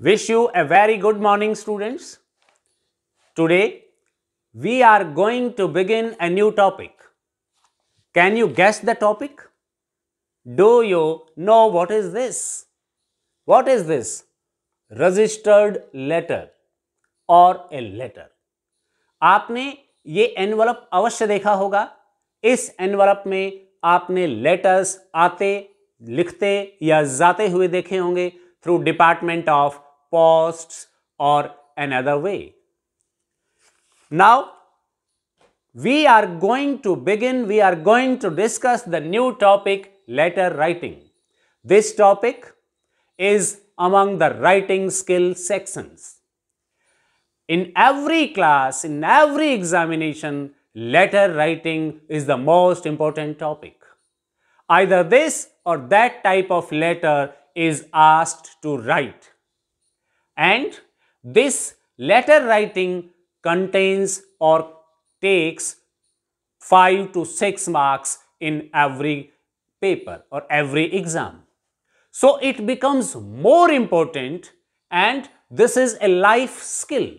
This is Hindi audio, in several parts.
Wish you a very good morning students. Today we are going to begin a new topic. Can you guess the topic? Do you know what is this? What is this? Registered letter or a letter. आपने ये एनवलप अवश्य देखा होगा इस एनवलप में आपने लेटर्स आते लिखते या जाते हुए देखे होंगे through department of posts or another way. Now, we are going to begin, we are going to discuss the new topic letter writing. This topic is among the writing skill sections. In every class, in every examination, letter writing is the most important topic. Either this or that type of letter is asked to write and this letter writing contains or takes 5 to 6 marks in every paper or every exam. So it becomes more important and this is a life skill.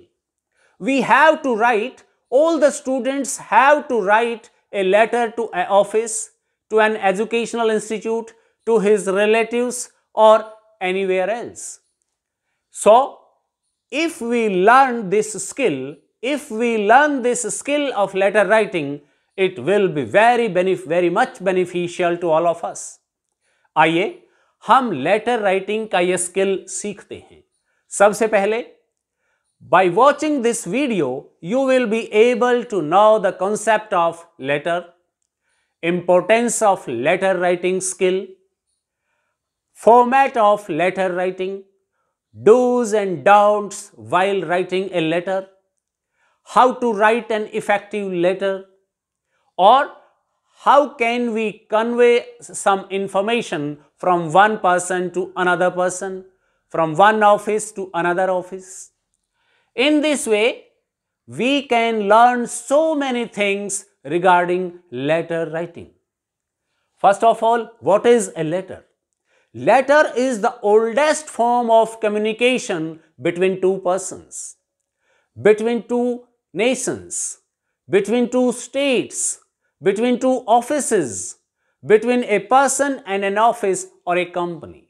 We have to write, all the students have to write a letter to an office, to an educational institute, to his relatives or anywhere else. So, if we learn this skill, if we learn this skill of letter writing, it will be very, very much beneficial to all of us. aiye hum letter writing ka ye skill seekhte hain sabse pehle by watching this video you will be able to know the concept of letter importance of letter writing skill format of letter writing do's and don'ts while writing a letter, how to write an effective letter, or how can we convey some information from one person to another person, from one office to another office. In this way, we can learn so many things regarding letter writing. First of all, what is a letter? Letter is the oldest form of communication between two persons, between two nations, between two states, between two offices, between a person and an office or a company,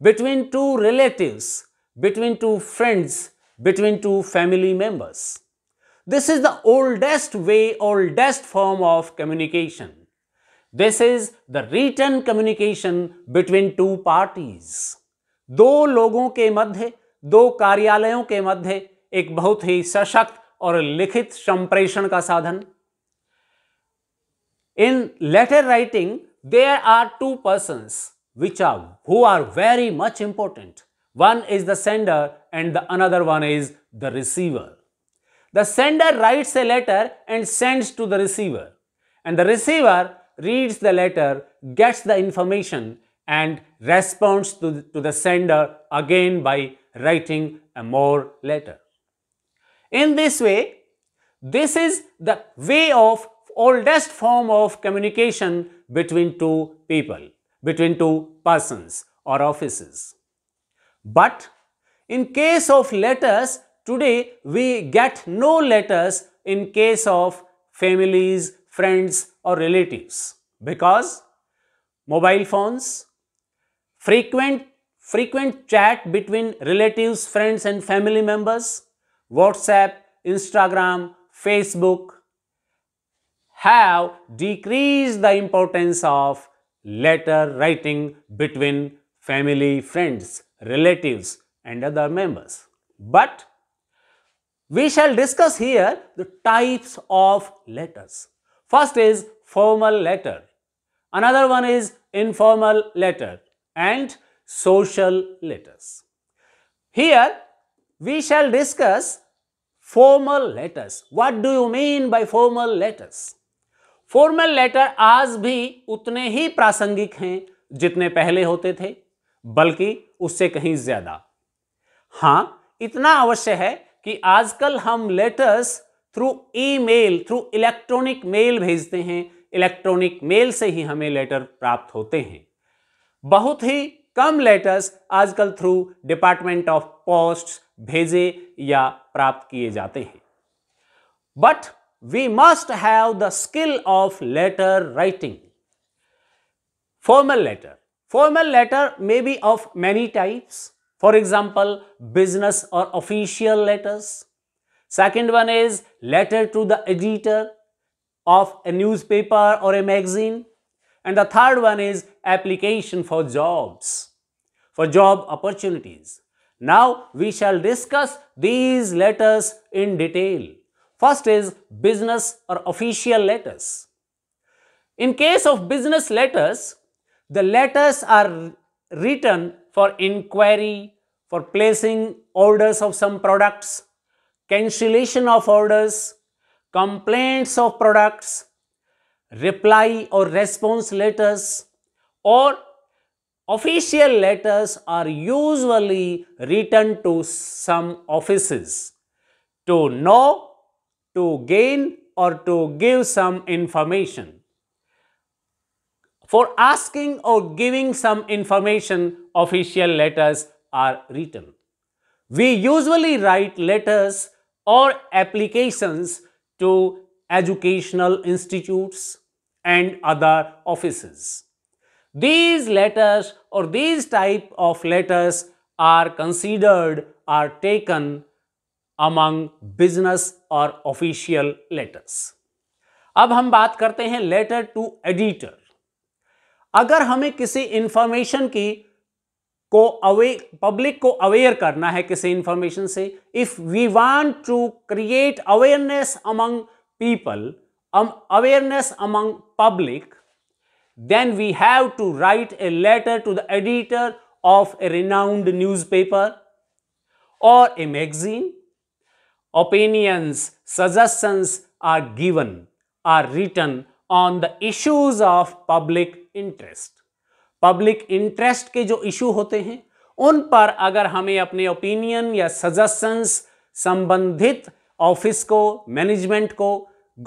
between two relatives, between two friends, between two family members. This is the oldest way, oldest form of communication. This is the written communication between two parties दो लोगों के मध्य दो कार्यालयों के मध्य एक बहुत ही सशक्त और लिखित संप्रेषण का साधन in letter writing there are two person which are who are very much important one is the sender and the another one is the receiver the sender writes a letter and sends to the receiver and the receiver reads the letter, gets the information and responds to the, to the sender again by writing a more letter. In this way, this is the way of oldest form of communication between two people, between two persons or offices. But in case of letters, today we get no letters in case of families, friends or relatives because mobile phones, frequent, frequent chat between relatives, friends and family members, WhatsApp, Instagram, Facebook have decreased the importance of letter writing between family, friends, relatives and other members. But we shall discuss here the types of letters. First is formal letter, another one is informal letter and social letters. Here we shall discuss formal letters. What do you mean by formal letters? Formal letter आज भी उतने ही प्रासंगिक हैं जितने पहले होते थे बल्कि उससे कहीं ज्यादा हाँ इतना अवश्य है कि आजकल हम letters through email through electronic mail भेजते हैं इलेक्ट्रॉनिक मेल से ही हमें लेटर प्राप्त होते हैं बहुत ही कम लेटर्स आजकल थ्रू डिपार्टमेंट ऑफ पोस्ट भेजे या प्राप्त किए जाते हैं but we must have the skill of letter writing formal letter formal letter may be of many types for example business और official letters Second one is letter to the editor of a newspaper or a magazine. And the third one is application for jobs, for job opportunities. Now, we shall discuss these letters in detail. First is business or official letters. In case of business letters, the letters are written for inquiry, for placing orders of some products, cancellation of orders, complaints of products, reply or response letters or official letters are usually written to some offices to know, to gain or to give some information. For asking or giving some information, official letters are written. We usually write letters or applications to educational institutes and other offices. These letters or these type of letters are considered are taken among business or official letters. अब हम बात करते हैं लेटर टू एडिटर अगर हमें किसी इंफॉर्मेशन की को अवे पब्लिक को अवेयर करना है किसी इंफॉर्मेशन से if we want to create awareness among people awareness among public then we have to write a letter to the editor of a renowned newspaper और a magazine opinions suggestions are given are written on the issues of public interest public interest के जो इशू होते हैं उन पर अगर हमें अपने ओपिनियन या सजेशंस संबंधित ऑफिस को मैनेजमेंट को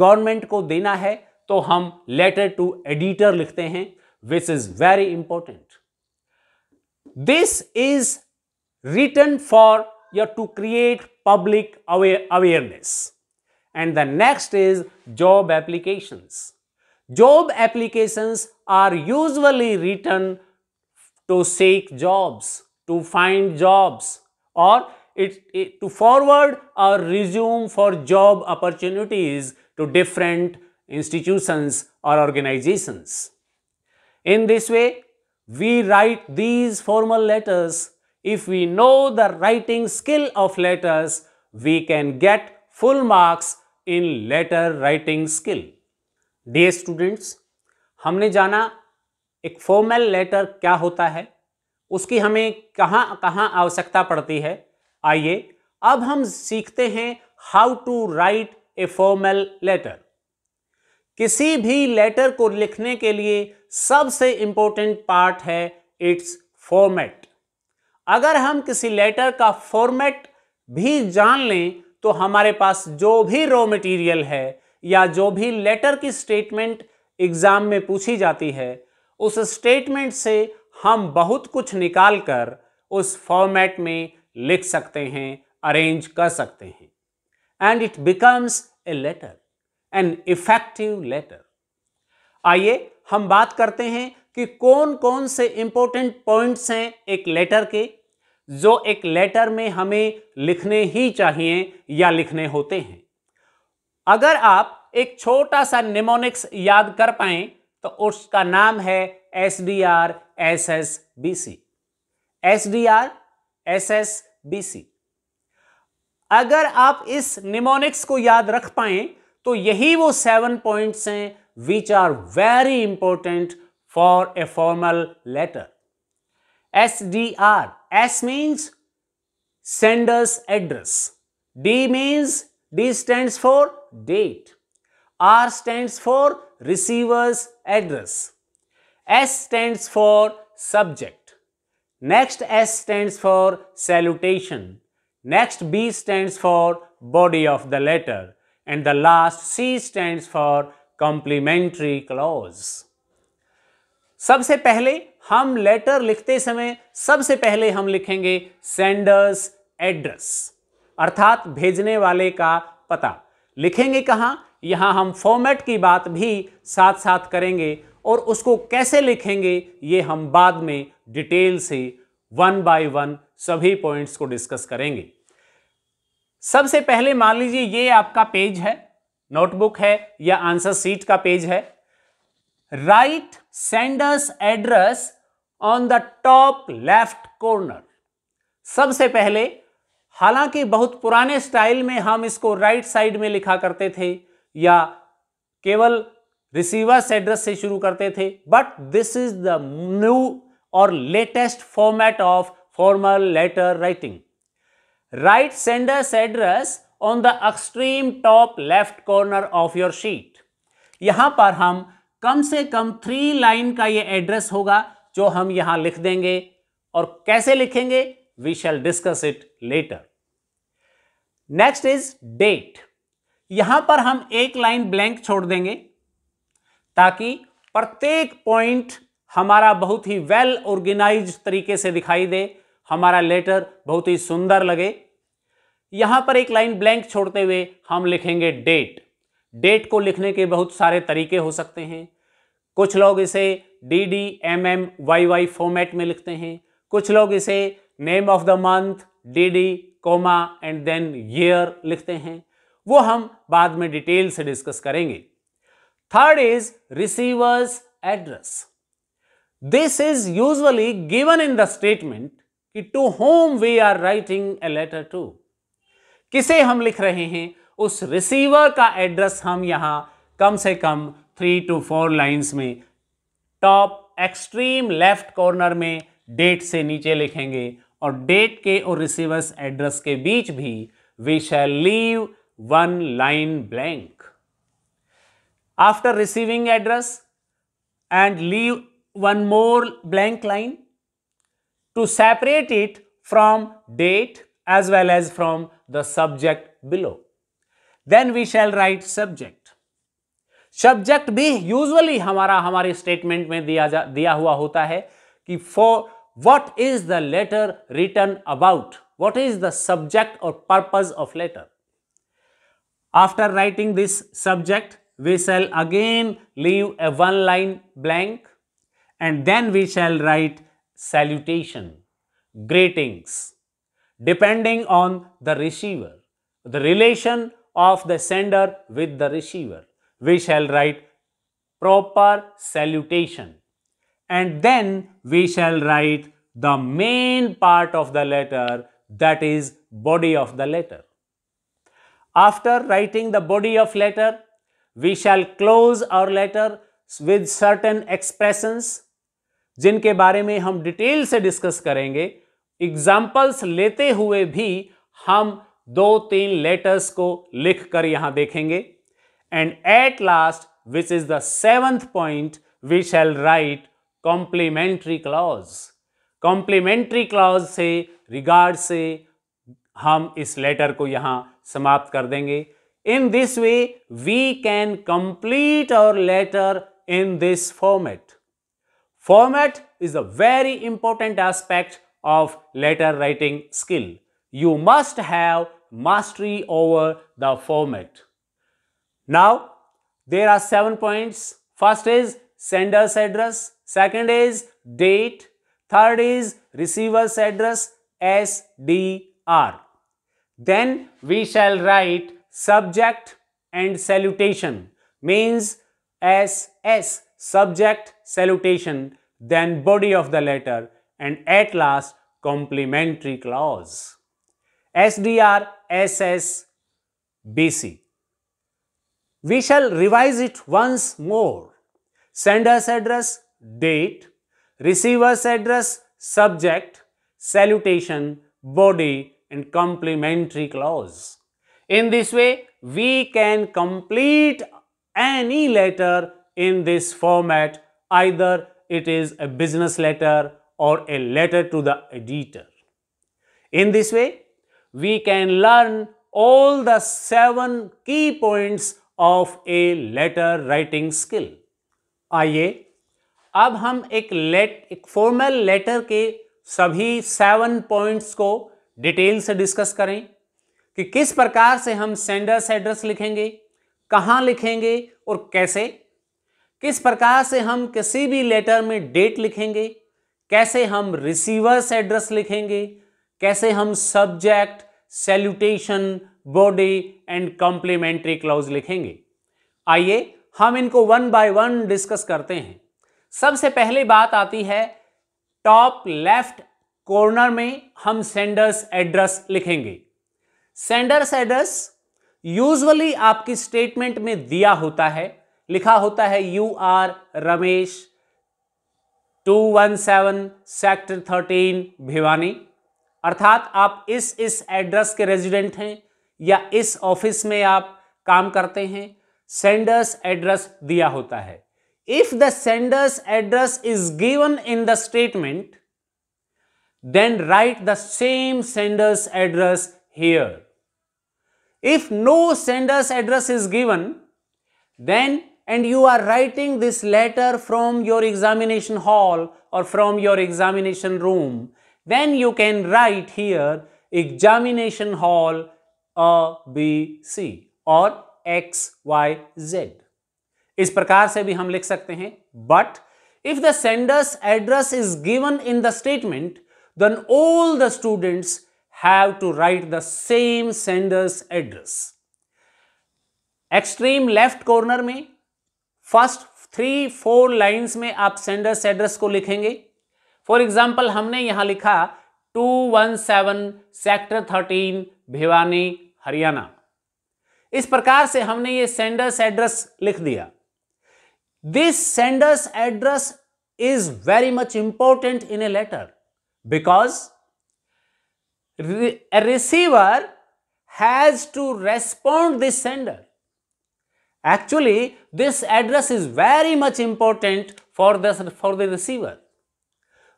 गवर्नमेंट को देना है तो हम लेटर टू एडिटर लिखते हैं which is very important this is written for या to create public awareness and the next is job applications Job applications are usually written to seek jobs, to find jobs or it, it, to forward or resume for job opportunities to different institutions or organizations. In this way, we write these formal letters. If we know the writing skill of letters, we can get full marks in letter writing skill. Dear students हमने जाना एक फॉर्मल लेटर क्या होता है उसकी हमें कहाँ कहाँ आवश्यकता पड़ती है आइए अब हम सीखते हैं how to write a formal letter किसी भी लेटर को लिखने के लिए सबसे इम्पोर्टेंट पार्ट है इट्स फॉर्मेट अगर हम किसी लेटर का फॉर्मेट भी जान लें तो हमारे पास जो भी रॉ मटेरियल है या जो भी लेटर की स्टेटमेंट एग्ज़ाम में पूछी जाती है उस स्टेटमेंट से हम बहुत कुछ निकाल कर उस फॉर्मेट में लिख सकते हैं अरेंज कर सकते हैं and it becomes a letter an effective letter आइए हम बात करते हैं कि कौन कौन से इंपॉर्टेंट पॉइंट्स हैं एक लेटर के जो एक लेटर में हमें लिखने ही चाहिए या लिखने होते हैं अगर आप एक छोटा सा निमोनिक्स याद कर पाए तो उसका नाम है S D R S S B C S D R S S B C अगर आप इस निमोनिक्स को याद रख पाए तो यही वो सेवन पॉइंट्स हैं which are very important for a formal letter S D R S means sender's address D means D stand for date. R stands for receiver's address. S stands for subject. Next S stands for salutation. Next B stands for body of the letter. And the last C stands for complementary clause. सबसे पहले हम लेटर लिखते समय सबसे पहले हम लिखेंगे सेंडर्स एड्रेस अर्थात भेजने वाले का पता लिखेंगे कहाँ यहाँ हम फॉर्मेट की बात भी साथ साथ करेंगे और उसको कैसे लिखेंगे ये हम बाद में डिटेल से वन बाय वन सभी पॉइंट्स को डिस्कस करेंगे सबसे पहले मान लीजिए ये आपका पेज है नोटबुक है या आंसर सीट का पेज है write sender's address on the top left corner सबसे पहले हालांकि बहुत पुराने स्टाइल में हम इसको राइट साइड में लिखा करते थे या केवल रिसीवर्स एड्रेस से शुरू करते थे but this is the new और latest format of formal letter writing write sender's address on the extreme top left corner of your sheet यहां पर हम कम से कम थ्री लाइन का ये एड्रेस होगा जो हम यहां लिख देंगे और कैसे लिखेंगे we shall discuss it later next is date यहां पर हम एक लाइन ब्लैंक छोड़ देंगे ताकि प्रत्येक पॉइंट हमारा बहुत ही वेल ऑर्गेनाइज तरीके से दिखाई दे हमारा लेटर बहुत ही सुंदर लगे यहां पर एक लाइन ब्लैंक छोड़ते हुए हम लिखेंगे डेट डेट को लिखने के बहुत सारे तरीके हो सकते हैं कुछ लोग इसे D D M M Y Y format में लिखते हैं कुछ लोग इसे name of the month D D comma and then year लिखते हैं वो हम बाद में डिटेल से डिस्कस करेंगे third is receiver's address this is usually given in the statement कि to whom we are writing a letter to किसे हम लिख रहे हैं उस रिसीवर का एड्रेस हम यहां कम से कम थ्री टू फोर लाइंस में टॉप एक्सट्रीम लेफ्ट कॉर्नर में डेट से नीचे लिखेंगे और डेट के और रिसीवर्स एड्रेस के बीच भी we shall leave one line blank after receiving address and leave one more blank line to separate it from date as well as from the subject below then we shall write subject subject भी यूजली हमारा हमारे स्टेटमेंट में दिया जा दिया हुआ होता है कि for what is the letter written about? What is the subject or purpose of letter? After writing this subject, we shall again leave a one line blank and then we shall write salutation, greetings, depending on the receiver, the relation of the sender with the receiver. We shall write proper salutation. and then we shall write the main part of the letter that is body of the letter. After writing the body of letter, we shall close our letter with certain expressions जिनके बारे में हम डिटेल से डिस्कस करेंगे एग्जाम्पल्स लेते हुए भी हम दो तीन लेटर्स को लिख कर यहां देखेंगे and at last which is the seventh point we shall write complimentary clause complimentary clause से रिगार्ड से हम इस लेटर को यहाँ समाप्त कर देंगे in this way we can complete our letter in this format format is a very important aspect of letter writing skill you must have mastery over the format now there are seven points first is sender's address Second is date. Third is receiver's address SDR. Then we shall write subject and salutation means SS subject salutation then body of the letter and at last complementary clause. SDR SS BC. We shall revise it once more. Sender's address date, receiver's address, subject, salutation, body and complementary clause. In this way, we can complete any letter in this format, either it is a business letter or a letter to the editor. In this way, we can learn all the seven key points of a letter writing skill. Aye. अब हम एक लेट एक फॉर्मल लेटर के सभी सेवन पॉइंट्स को डिटेल से डिस्कस करें कि किस प्रकार से हम सेंडर्स एड्रेस लिखेंगे कहाँ लिखेंगे और कैसे किस प्रकार से हम किसी भी लेटर में डेट लिखेंगे कैसे हम रिसीवर्स एड्रेस लिखेंगे कैसे हम subject salutation body and complimentary clause लिखेंगे आइए हम इनको वन बाय वन डिस्कस करते हैं सबसे पहले बात आती है टॉप लेफ्ट कॉर्नर में हम सेंडर्स एड्रेस लिखेंगे सेंडर्स एड्रेस यूजुअली आपकी स्टेटमेंट में दिया होता है लिखा होता है you are Ramesh 217 sector thirteen Bhiwani अर्थात आप इस इस एड्रेस के रेजिडेंट हैं या इस ऑफिस में आप काम करते हैं सेंडर्स एड्रेस दिया होता है if the sender's address is given in the statement, then write the same sender's address here. If no sender's address is given, then and you are writing this letter from your examination hall or from your examination room, then you can write here examination hall ABC or XYZ. इस प्रकार से भी हम लिख सकते हैं but if the sender's address is given in the statement then all the students have to write the same sender's address extreme left corner में फर्स्ट थ्री फोर लाइंस में आप सेंडर्स एड्रेस को लिखेंगे फॉर एग्जाम्पल हमने यहां लिखा 217 सेक्टर 13 भिवानी हरियाणा इस प्रकार से हमने ये सेंडर्स एड्रेस लिख दिया This sender's address is very much important in a letter because a receiver has to respond this sender. Actually, this address is very much important for the, for the receiver.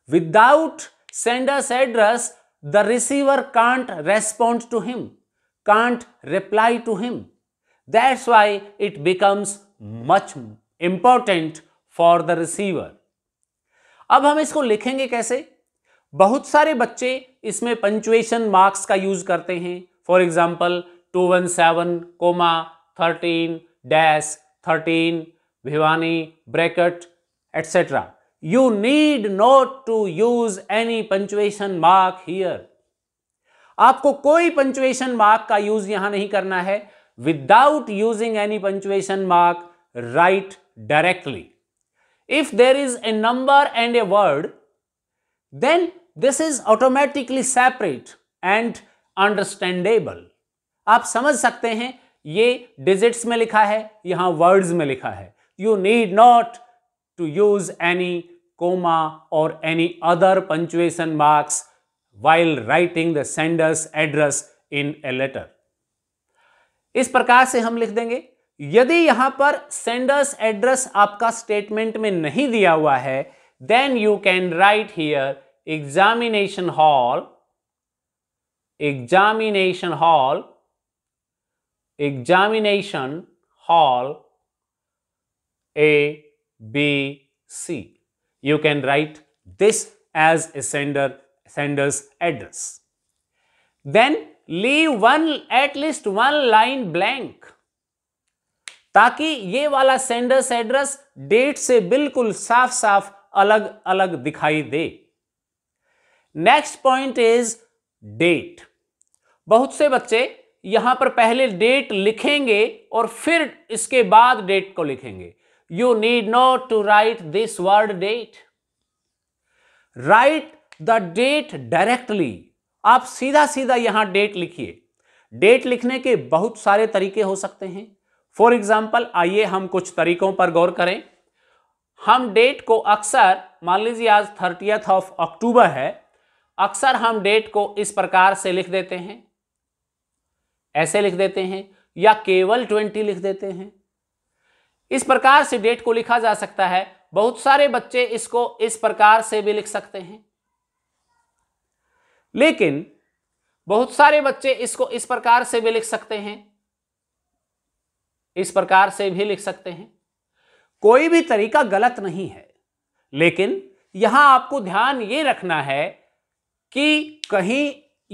Without sender's address, the receiver can't respond to him, can't reply to him. That's why it becomes much important for the receiver अब हम इसको लिखेंगे कैसे बहुत सारे बच्चे इसमें पंचुएशन मार्क्स का यूज करते हैं for example two one seven comma thirteen dash thirteen Bhiwani bracket etcetera you need not to use any punctuation mark here आपको कोई पंचुएशन मार्क का यूज यहां नहीं करना है without using any punctuation mark write directly. If there is a number and a word, then this is automatically separate and understandable. आप समझ सकते हैं ये digits में लिखा है यहाँ words में लिखा है You need not to use any comma or any other punctuation marks while writing the sender's address in a letter. इस प्रकार से हम लिख देंगे यदि यहां पर सेंडर्स एड्रेस आपका स्टेटमेंट में नहीं दिया हुआ है then you can write here examination hall examination hall examination hall A B C you can write this as a sender sender's address then leave one at least one line blank ताकि ये वाला सेंडर्स एड्रेस डेट से बिल्कुल साफ साफ अलग अलग दिखाई दे नेक्स्ट पॉइंट इज डेट बहुत से बच्चे यहां पर पहले डेट लिखेंगे और फिर इसके बाद डेट को लिखेंगे you need not to write this word date write the date directly आप सीधा सीधा यहां डेट लिखिए डेट लिखने के बहुत सारे तरीके हो सकते हैं फॉर एग्जाम्पल आइए हम कुछ तरीकों पर गौर करें हम डेट को अक्सर मान लीजिए आज थर्टियथ ऑफ अक्टूबर है अक्सर हम डेट को इस प्रकार से लिख देते हैं ऐसे लिख देते हैं या केवल ट्वेंटी लिख देते हैं इस प्रकार से डेट को लिखा जा सकता है बहुत सारे बच्चे इसको इस प्रकार से भी लिख सकते हैं लेकिन बहुत सारे बच्चे इसको इस प्रकार से भी लिख सकते हैं इस प्रकार से भी लिख सकते हैं कोई भी तरीका गलत नहीं है लेकिन यहां आपको ध्यान ये रखना है कि कहीं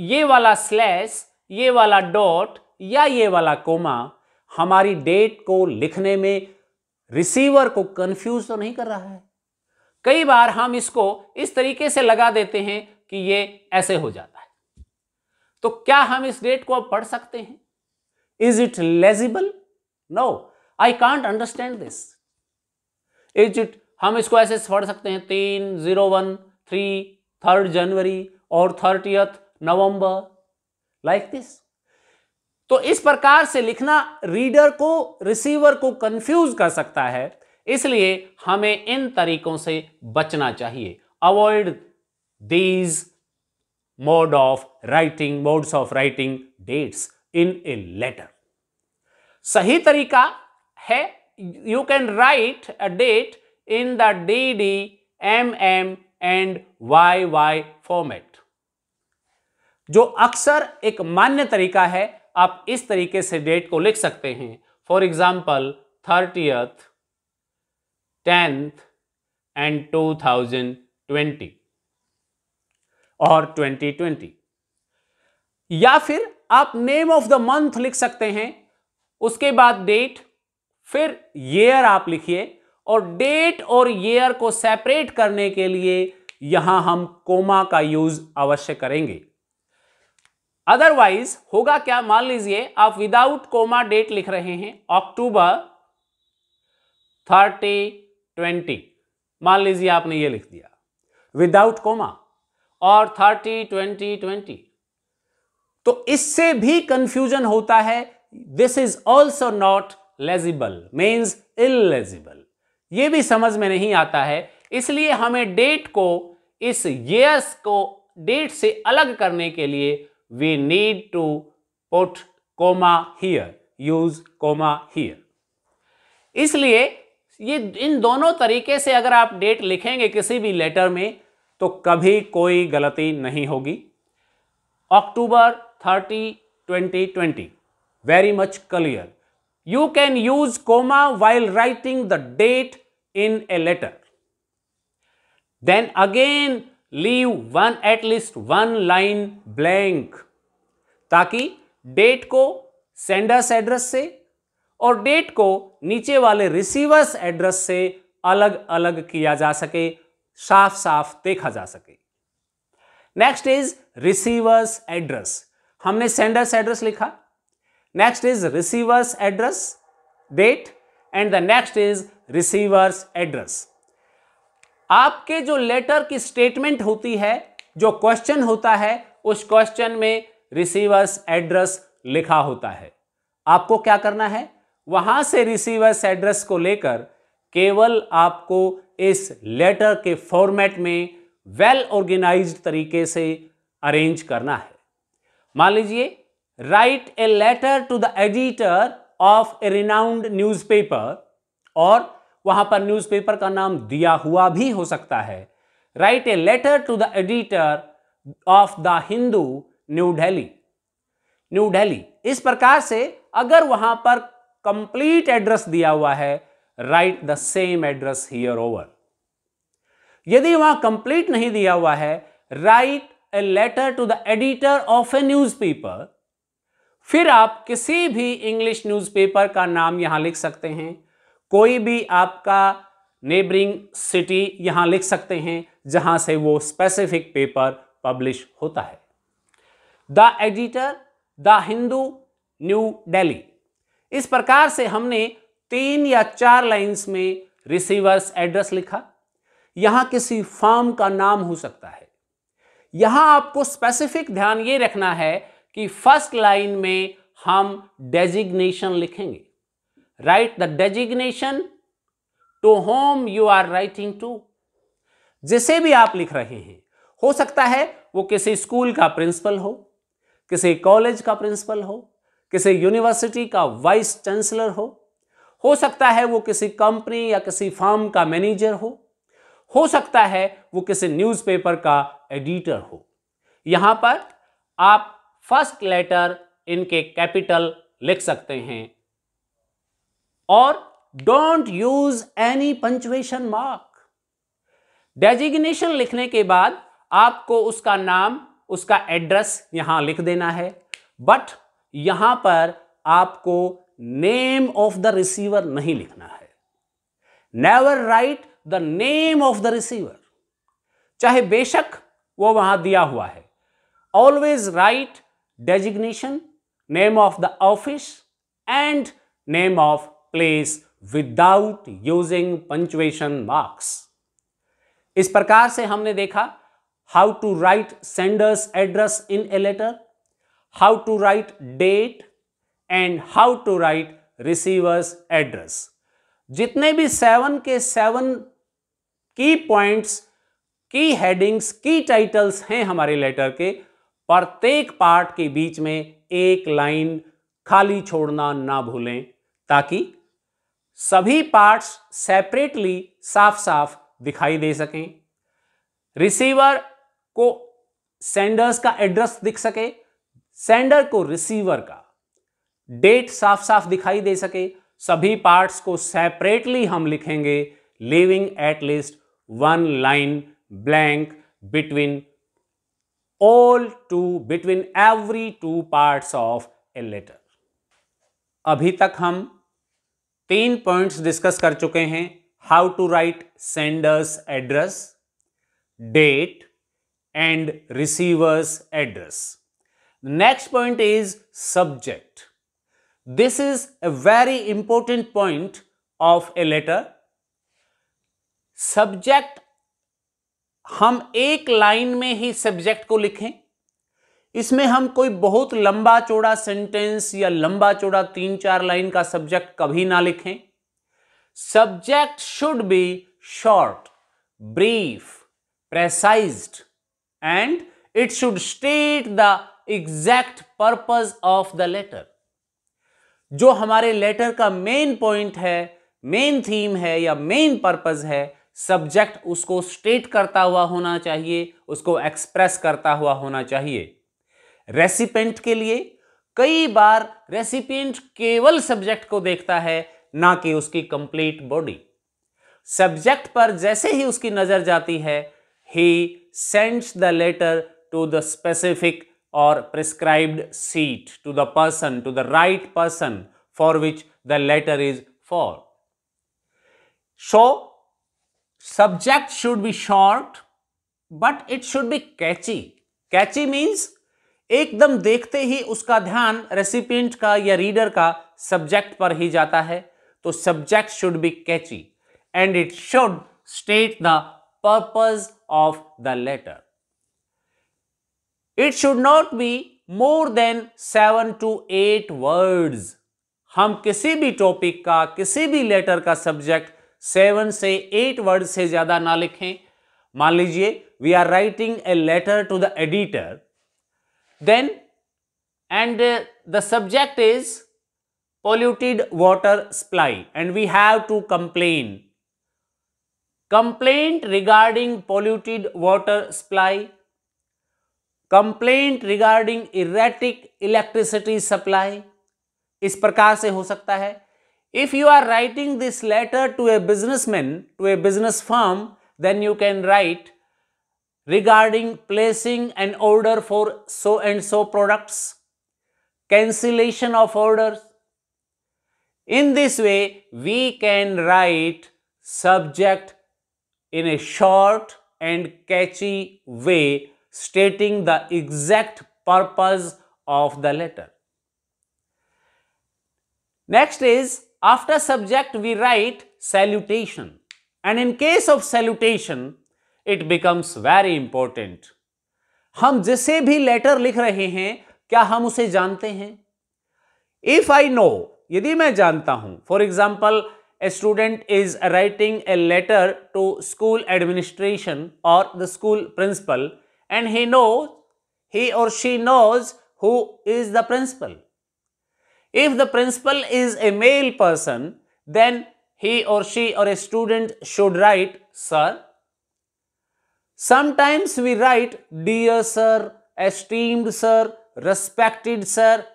ये वाला स्लैश ये वाला डॉट या ये वाला कोमा हमारी डेट को लिखने में रिसीवर को कंफ्यूज तो नहीं कर रहा है कई बार हम इसको इस तरीके से लगा देते हैं कि ये ऐसे हो जाता है तो क्या हम इस डेट को अब पढ़ सकते हैं is it legible no I can't understand this is it हम इसको ऐसे पढ़ सकते हैं तीन जीरो वन थ्री थर्ड जनवरी और थर्टियथ नवंबर लाइक दिस तो इस प्रकार से लिखना रीडर को रिसीवर को कंफ्यूज कर सकता है इसलिए हमें इन तरीकों से बचना चाहिए avoid these mode of writing modes of writing dates in a letter सही तरीका है you can write a date in the D D M M and Y Y format जो अक्सर एक मान्य तरीका है आप इस तरीके से डेट को लिख सकते हैं for example thirtieth tenth and two thousand twenty और ट्वेंटी ट्वेंटी या फिर आप नेम ऑफ द मंथ लिख सकते हैं उसके बाद डेट फिर ईयर आप लिखिए और डेट और ईयर को सेपरेट करने के लिए यहां हम कोमा का यूज अवश्य करेंगे अदरवाइज होगा क्या मान लीजिए आप विदाउट कोमा डेट लिख रहे हैं अक्टूबर थर्टी ट्वेंटी मान लीजिए आपने ये लिख दिया विदाउट कोमा और थर्टी ट्वेंटी ट्वेंटी तो इससे भी कंफ्यूजन होता है this is also not legible means illegible ये भी समझ में नहीं आता है इसलिए हमें डेट को इस येस को डेट से अलग करने के लिए we need to put comma here use comma here इसलिए ये इन दोनों तरीके से अगर आप डेट लिखेंगे किसी भी लेटर में तो कभी कोई गलती नहीं होगी October thirty twenty twenty very much clear. You can use comma while writing the date in a letter. Then again leave one at least one line blank ताकि डेट को सेंडर्स एड्रेस से और डेट को नीचे वाले रिसीवर्स एड्रेस से अलग अलग किया जा सके साफ साफ देखा जा सके नेक्स्ट इज रिसीवर्स एड्रेस हमने सेंडर्स एड्रेस लिखा next is receiver's address date and the next is receiver's address आपके जो लेटर की स्टेटमेंट होती है जो क्वेश्चन होता है उस क्वेश्चन में रिसीवर्स एड्रेस लिखा होता है आपको क्या करना है वहां से रिसीवर्स एड्रेस को लेकर केवल आपको इस लेटर के फॉर्मेट में वेल ऑर्गेनाइज्ड तरीके से अरेंज करना है मान लीजिए a letter to the editor of a renowned newspaper और वहां पर न्यूज़पेपर का नाम दिया हुआ भी हो सकता है write a letter to the editor of the Hindu new Delhi new daily इस प्रकार से अगर वहां पर कंप्लीट एड्रेस दिया हुआ है write the same address here over यदि वहां कंप्लीट नहीं दिया हुआ है write a letter to the editor of a newspaper फिर आप किसी भी इंग्लिश न्यूज़पेपर का नाम यहाँ लिख सकते हैं कोई भी आपका नेबरिंग सिटी यहाँ लिख सकते हैं जहाँ से वो स्पेसिफिक पेपर पब्लिश होता है the editor the Hindu new daily इस प्रकार से हमने तीन या चार लाइंस में रिसीवर्स एड्रेस लिखा यहाँ किसी फॉर्म का नाम हो सकता है यहाँ आपको स्पेसिफिक ध्यान ये रखना है कि फर्स्ट लाइन में हम डेजिग्नेशन लिखेंगे write the designation to whom you are writing to जिसे भी आप लिख रहे हैं हो सकता है वो किसी स्कूल का प्रिंसिपल हो किसी कॉलेज का प्रिंसिपल हो किसी यूनिवर्सिटी का वाइस चांसलर हो हो सकता है वो किसी कंपनी या किसी फार्म का मैनेजर हो हो सकता है वो किसी न्यूज़पेपर का एडिटर हो यहाँ पर आप फर्स्ट लेटर इनके कैपिटल लिख सकते हैं और don't use any punctuation mark designation लिखने के बाद आपको उसका नाम उसका एड्रेस यहां लिख देना है बट यहां पर आपको नेम ऑफ द रिसीवर नहीं लिखना है never write the name of the receiver चाहे बेशक वो वहां दिया हुआ है always write designation, name of the office and name of place without using punctuation marks. इस प्रकार से हमने देखा how to write sender's address in a letter, how to write date and how to write receiver's address. जितने भी सेवन के सेवन की पॉइंट्स की हेडिंग्स की टाइटल्स हैं हमारे लेटर के प्रत्येक पार्ट के बीच में एक लाइन खाली छोड़ना ना भूलें ताकि सभी पार्ट्स सेपरेटली साफ साफ दिखाई दे सकें रिसीवर को सेंडर्स का एड्रेस दिख सके सेंडर को रिसीवर का डेट साफ साफ दिखाई दे सके सभी पार्ट्स को सेपरेटली हम लिखेंगे leaving at least one line blank between all two between every two parts of a letter. अभी तक हम तीन पॉइंट्स डिस्कस कर चुके हैं how to write sender's address date and receiver's address next point is subject this is a very important point of a letter subject हम एक लाइन में ही सब्जेक्ट को लिखें इसमें हम कोई बहुत लंबा चौड़ा सेंटेंस या लंबा चौड़ा तीन चार लाइन का सब्जेक्ट कभी ना लिखें subject should be short brief precise and it should state the exact purpose of the letter जो हमारे लेटर का मेन पॉइंट है मेन थीम है या मेन पर्पज है सब्जेक्ट उसको स्टेट करता हुआ होना चाहिए उसको एक्सप्रेस करता हुआ होना चाहिए रेसिपेंट के लिए कई बार रेसिपेंट केवल सब्जेक्ट को देखता है ना कि उसकी कंप्लीट बॉडी सब्जेक्ट पर जैसे ही उसकी नजर जाती है he sends the letter to the specific और prescribed seat to the person to the right person for which the letter is for so subject should be short but it should be catchy catchy means एकदम देखते ही उसका ध्यान रेसिपिएंट का या रीडर का सब्जेक्ट पर ही जाता है तो subject should be catchy and it should state the purpose of the letter it should not be more than seven to eight words हम किसी भी टॉपिक का किसी भी लेटर का सब्जेक्ट सेवन से एट वर्ड से ज्यादा ना लिखें मान लीजिए we are writing a letter to the editor then and the subject is polluted water supply and we have to complain complaint regarding polluted water supply complaint regarding erratic electricity supply इस प्रकार से हो सकता है If you are writing this letter to a businessman, to a business firm, then you can write regarding placing an order for so and so products, cancellation of orders. In this way, we can write subject in a short and catchy way stating the exact purpose of the letter. Next is after subject we write salutation and in case of salutation it becomes very important. हम जिसे भी लेटर लिख रहे हैं क्या हम उसे जानते हैं इफ आई नो यदि मैं जानता हूं for example a student is writing a letter to school administration और the school principal and he know he और she knows who is the principal If the principal is a male person, then he or she or a student should write sir. Sometimes we write dear sir, esteemed sir, respected sir.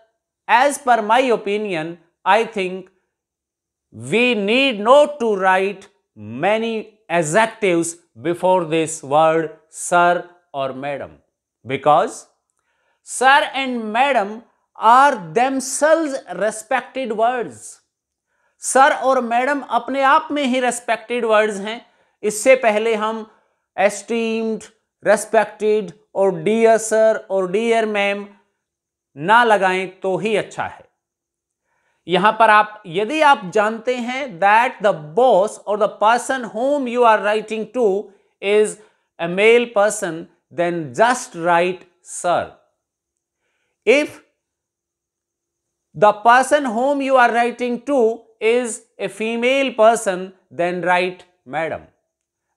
As per my opinion, I think we need not to write many adjectives before this word sir or madam because sir and madam are themselves respected words sir और मैडम अपने आप में ही रेस्पेक्टेड वर्ड्स हैं इससे पहले हम एस्टीम्ड रेस्पेक्टेड और डियर सर और डियर मैम ना लगाएं तो ही अच्छा है यहां पर आप यदि आप जानते हैं दैट द बॉस और the person whom you are writing to is a male person then just write sir if the person whom you are writing to is a female person, then write madam.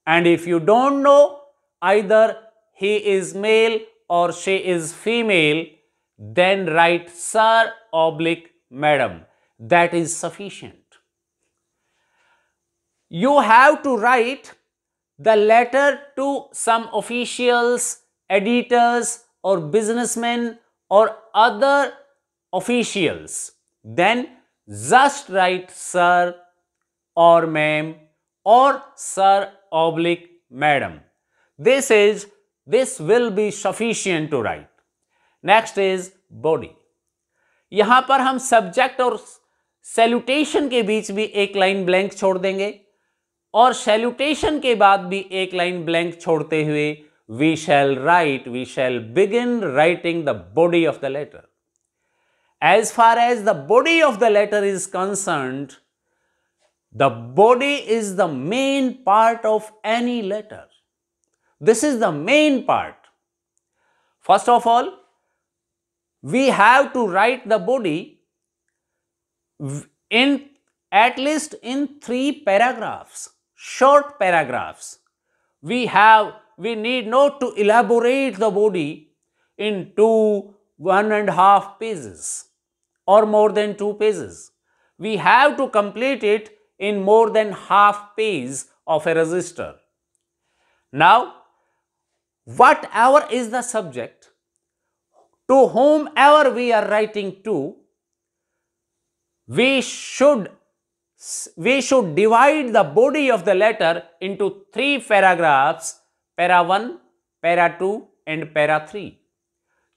And if you don't know either he is male or she is female, then write sir oblique madam. That is sufficient. You have to write the letter to some officials, editors or businessmen or other officials. Then just write sir or ma'am or sir oblique madam. This is, this will be sufficient to write. next is body यहां पर हम सब्जेक्ट और सैल्यूटेशन के बीच भी एक लाइन ब्लैंक छोड़ देंगे और सैल्यूटेशन के बाद भी एक लाइन ब्लैंक छोड़ते हुए we shall write we shall begin writing the body of the letter As far as the body of the letter is concerned, the body is the main part of any letter. This is the main part. First of all, we have to write the body in at least in three paragraphs, short paragraphs. We have, we need not to elaborate the body in two, one and a half pages or more than 2 pages. We have to complete it in more than half page of a resistor. Now, whatever is the subject, to whomever we are writing to, we should we should divide the body of the letter into three paragraphs, para 1, para 2 and para 3.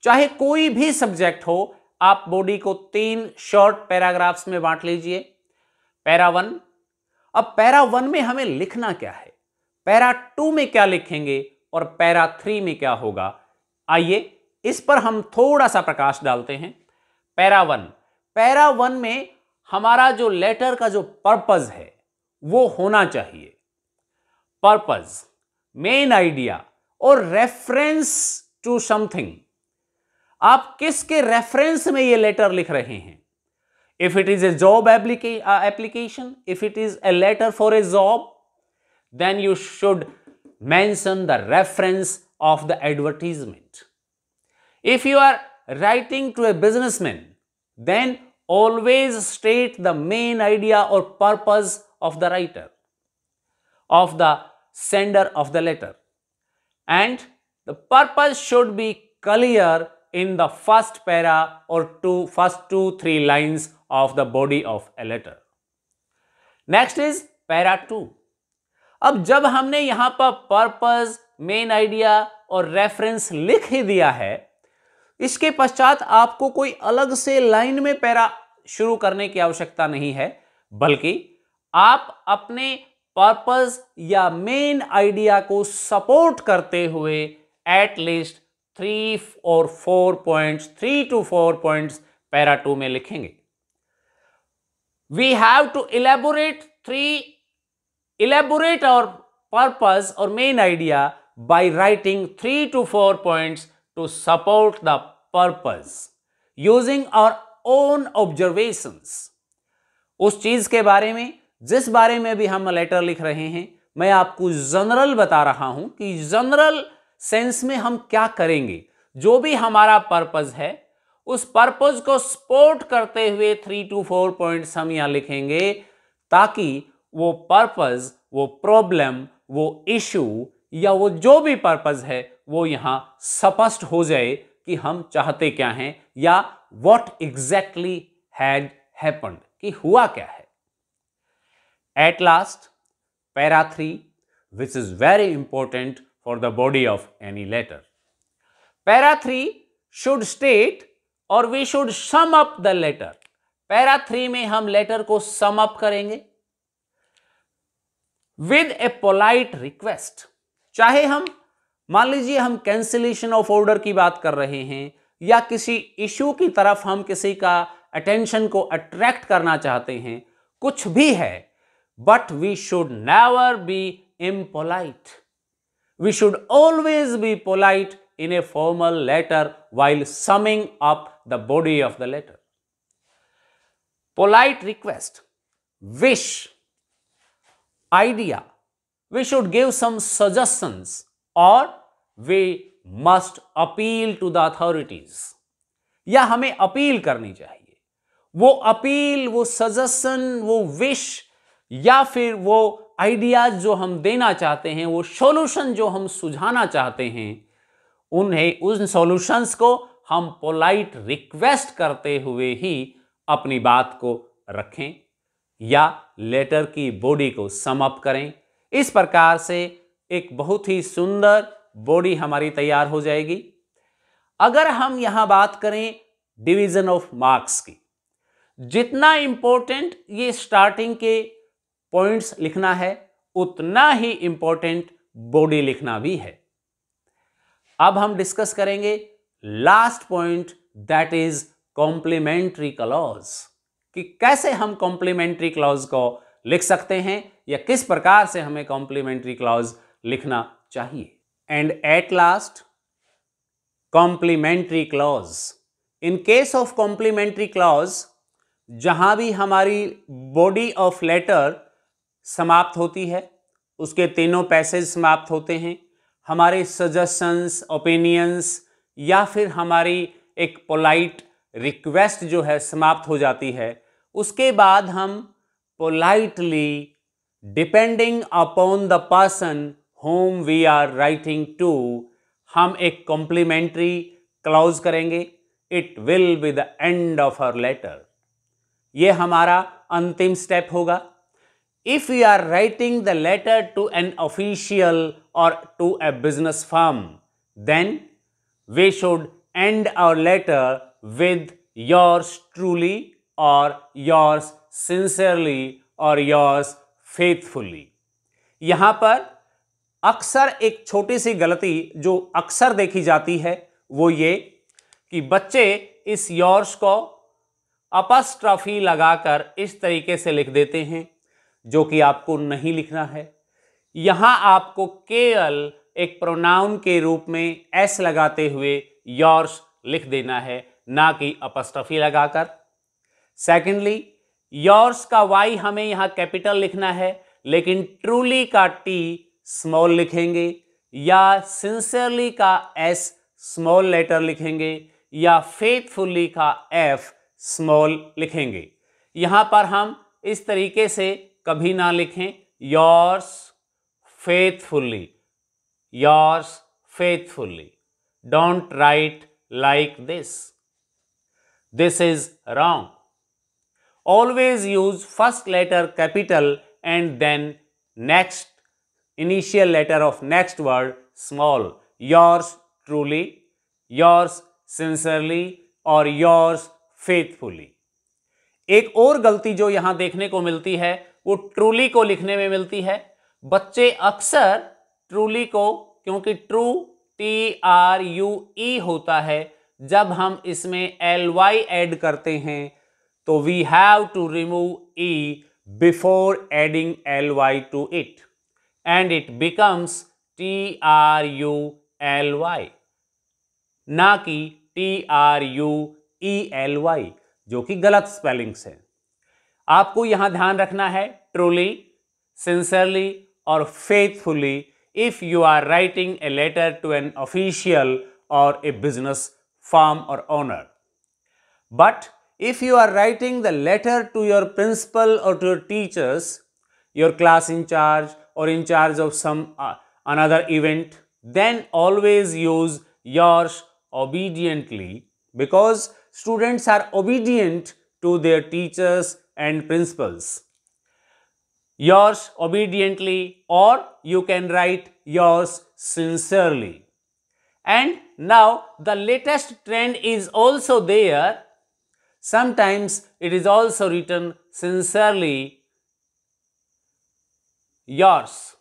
चाहे कोई भी subject हो आप बॉडी को तीन शॉर्ट पैराग्राफ्स में बांट लीजिए पैरा वन अब पैरा वन में हमें लिखना क्या है पैरा टू में क्या लिखेंगे और पैरा थ्री में क्या होगा आइए इस पर हम थोड़ा सा प्रकाश डालते हैं पैरा वन पैरा वन में हमारा जो लेटर का जो पर्पज है वो होना चाहिए पर्पज मेन आइडिया और रेफरेंस टू समथिंग आप किसके रेफरेंस में ये लेटर लिख रहे हैं if it is a job application if it is a letter for a job then you should mention the reference of the advertisement if you are writing to a businessman then always state the main idea और purpose of the writer of the sender of the letter and the purpose should be clear in the first para or two first two three lines of the body of a letter. Next is para two अब जब हमने यहां पर पर्पज मेन आइडिया और रेफरेंस लिख ही दिया है इसके पश्चात आपको कोई अलग से लाइन में पैरा शुरू करने की आवश्यकता नहीं है बल्कि आप अपने पर्पज या मेन आइडिया को सपोर्ट करते हुए एटलीस्ट थ्री और four points three to four points para two में लिखेंगे we have to elaborate three elaborate और पर्पज और main idea by writing three to four points to support the purpose using our own observation उस चीज़ के बारे में जिस बारे में भी हम लेटर लिख रहे हैं मैं आपको जनरल बता रहा हूं कि जनरल सेंस में हम क्या करेंगे जो भी हमारा पर्पज है उस पर्पज को सपोर्ट करते हुए थ्री टू फोर पॉइंट्स हम यहां लिखेंगे ताकि वो पर्पज वो प्रॉब्लम वो इशू या वो जो भी पर्पज है वो यहां स्पष्ट हो जाए कि हम चाहते क्या हैं या वॉट एग्जैक्टली हैड हैपन्ड कि हुआ क्या है at last para three which is very important for the body of any letter. Para 3 should state और we should sum up the letter para three में हम लेटर को सम अप करेंगे विद ए पोलाइट रिक्वेस्ट चाहे हम मान लीजिए हम कैंसिलेशन ऑफ ऑर्डर की बात कर रहे हैं या किसी इशू की तरफ हम किसी का अटेंशन को अट्रैक्ट करना चाहते हैं कुछ भी है but we should never be impolite We should always be polite in a formal letter while summing up the body of the letter. Polite request, wish, idea. We should give some suggestions or we must appeal to the authorities. या हमें appeal करनी चाहिए वो appeal, वो suggestion, वो wish, या फिर वो आइडियाज़ जो हम देना चाहते हैं वो सॉल्यूशन जो हम सुझाना चाहते हैं उन्हें उन सॉल्यूशंस को हम पोलाइट रिक्वेस्ट करते हुए ही अपनी बात को रखें या लेटर की बॉडी को समअप करें इस प्रकार से एक बहुत ही सुंदर बॉडी हमारी तैयार हो जाएगी अगर हम यहाँ बात करें डिवीज़न ऑफ मार्क्स की जितना इम्पोर्टेंट ये स्टार्टिंग के पॉइंट्स लिखना है उतना ही इंपॉर्टेंट बॉडी लिखना भी है अब हम डिस्कस करेंगे last point that is complimentary clause कि कैसे हम कॉम्प्लीमेंट्री क्लॉज को लिख सकते हैं या किस प्रकार से हमें कॉम्प्लीमेंट्री क्लॉज लिखना चाहिए and at last complimentary clause in case of complimentary clause जहां भी हमारी बॉडी ऑफ लेटर समाप्त होती है उसके तीनों पैसेज समाप्त होते हैं हमारे सजेशंस ओपिनियंस या फिर हमारी एक पोलाइट रिक्वेस्ट जो है समाप्त हो जाती है उसके बाद हम politely depending upon the person whom we are writing to हम एक कॉम्प्लीमेंट्री क्लॉज करेंगे it will be the end of our letter ये हमारा अंतिम स्टेप होगा if we are writing the letter to an official or to a business firm, then we should end our letter with yours truly or yours sincerely or yours faithfully. yahan par अक्सर एक छोटी सी गलती जो अक्सर देखी जाती है वो ये कि बच्चे इस yours को अपस्ट्रफी लगाकर इस तरीके से लिख देते हैं जो कि आपको नहीं लिखना है यहाँ आपको केवल एक प्रोनाउन के रूप में एस लगाते हुए योर्स लिख देना है ना कि अपस्टफी लगाकर सेकेंडली योर्स का वाई हमें यहाँ कैपिटल लिखना है लेकिन ट्रूली का टी स्मॉल लिखेंगे या सिंसियरली का एस स्मॉल लेटर लिखेंगे या फेथफुली का एफ स्मॉल लिखेंगे यहाँ पर हम इस तरीके से कभी ना लिखें yours faithfully yours faithfully don't write like this this is wrong always use first letter capital and then next initial letter of next word small yours truly yours sincerely और योर्स फेथफुली एक और गलती जो यहां देखने को मिलती है वो ट्रूली को लिखने में मिलती है बच्चे अक्सर ट्रूली को क्योंकि true T R U E होता है जब हम इसमें एल वाई एड करते हैं तो we have to remove E before adding L Y to it and it becomes T R U L Y ना कि T R U E L Y जो कि गलत स्पेलिंग्स हैं आपको यहां ध्यान रखना है ट्रूली सिंसरली और faithfully if you are writing a letter to an official और a business firm or owner. But if you are writing the letter to your principal or to your teachers, your class in charge or in charge of some uh, another event, then always use yours obediently because students are obedient to their teachers and principles. Yours obediently or you can write yours sincerely. And now the latest trend is also there. Sometimes it is also written sincerely yours.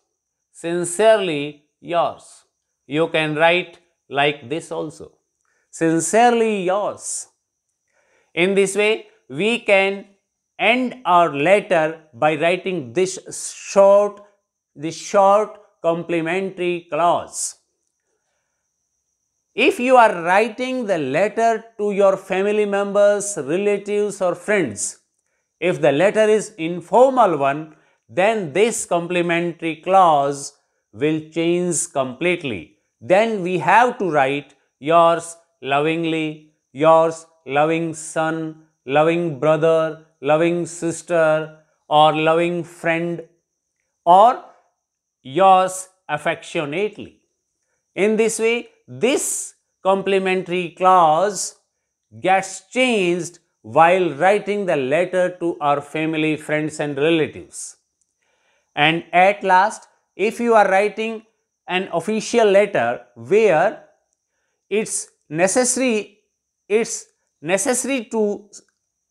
Sincerely yours. You can write like this also. Sincerely yours. In this way, we can end our letter by writing this short, this short complimentary clause. If you are writing the letter to your family members, relatives or friends, if the letter is informal one, then this complimentary clause will change completely. Then we have to write yours lovingly, yours loving son, loving brother, loving sister or loving friend or yours affectionately. In this way, this complementary clause gets changed while writing the letter to our family, friends and relatives. And at last, if you are writing an official letter where it's necessary, it's necessary to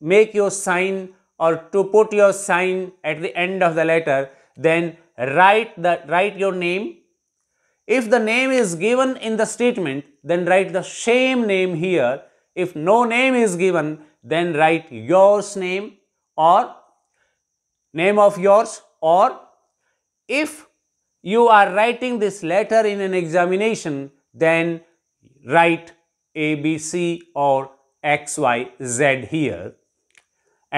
make your sign or to put your sign at the end of the letter, then write the write your name. If the name is given in the statement, then write the same name here. If no name is given, then write yours name or name of yours or if you are writing this letter in an examination, then write A, B, C or X, Y, Z here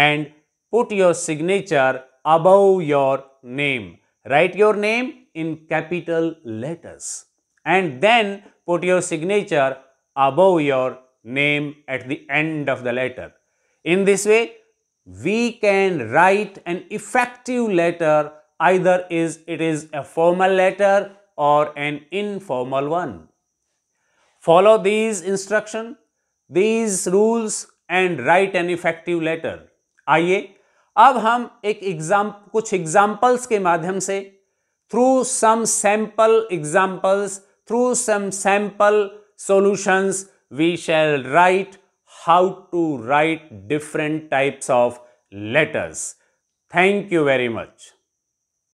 and put your signature above your name. Write your name in capital letters and then put your signature above your name at the end of the letter. In this way, we can write an effective letter either is it is a formal letter or an informal one. Follow these instruction, these rules and write an effective letter. आइए अब हम एक एग्जाम कुछ एग्जाम्पल्स के माध्यम से through some sample examples through some sample solutions we shall write how to write different types of letters thank you very much